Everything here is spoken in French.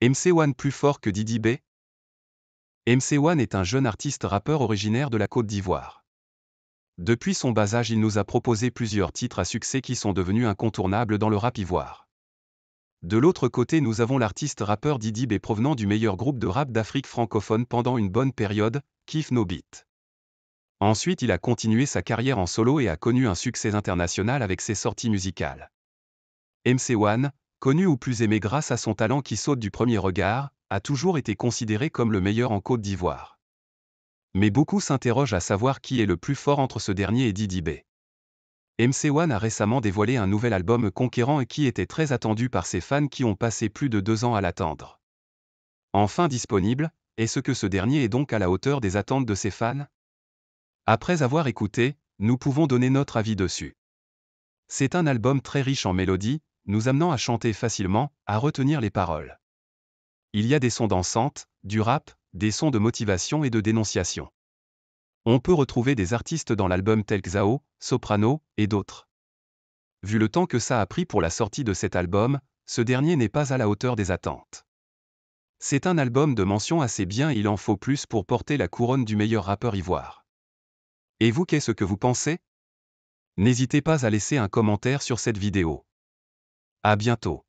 MC1 plus fort que Didi B MC1 est un jeune artiste rappeur originaire de la Côte d'Ivoire. Depuis son bas âge, il nous a proposé plusieurs titres à succès qui sont devenus incontournables dans le rap ivoire. De l'autre côté, nous avons l'artiste rappeur Didi B provenant du meilleur groupe de rap d'Afrique francophone pendant une bonne période, Kiff No Beat. Ensuite, il a continué sa carrière en solo et a connu un succès international avec ses sorties musicales. MC1, connu ou plus aimé grâce à son talent qui saute du premier regard, a toujours été considéré comme le meilleur en Côte d'Ivoire. Mais beaucoup s'interrogent à savoir qui est le plus fort entre ce dernier et Didi B. MC1 a récemment dévoilé un nouvel album conquérant et qui était très attendu par ses fans qui ont passé plus de deux ans à l'attendre. Enfin disponible, est-ce que ce dernier est donc à la hauteur des attentes de ses fans Après avoir écouté, nous pouvons donner notre avis dessus. C'est un album très riche en mélodies, nous amenant à chanter facilement, à retenir les paroles. Il y a des sons dansantes, du rap, des sons de motivation et de dénonciation. On peut retrouver des artistes dans l'album tels que Soprano et d'autres. Vu le temps que ça a pris pour la sortie de cet album, ce dernier n'est pas à la hauteur des attentes. C'est un album de mention assez bien, il en faut plus pour porter la couronne du meilleur rappeur ivoire. Et vous, qu'est-ce que vous pensez N'hésitez pas à laisser un commentaire sur cette vidéo. À bientôt.